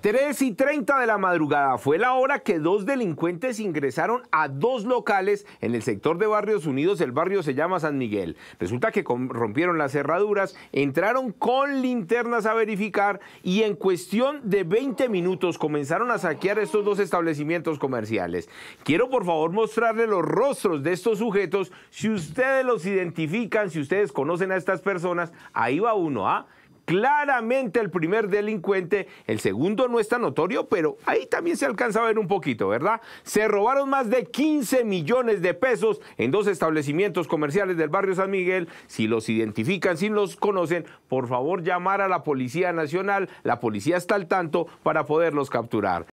3 y 30 de la madrugada fue la hora que dos delincuentes ingresaron a dos locales en el sector de Barrios Unidos, el barrio se llama San Miguel. Resulta que rompieron las cerraduras, entraron con linternas a verificar y en cuestión de 20 minutos comenzaron a saquear estos dos establecimientos comerciales. Quiero por favor mostrarle los rostros de estos sujetos. Si ustedes los identifican, si ustedes conocen a estas personas, ahí va uno, a... ¿ah? claramente el primer delincuente, el segundo no es tan notorio, pero ahí también se alcanza a ver un poquito, ¿verdad? Se robaron más de 15 millones de pesos en dos establecimientos comerciales del barrio San Miguel. Si los identifican, si los conocen, por favor llamar a la Policía Nacional, la policía está al tanto para poderlos capturar.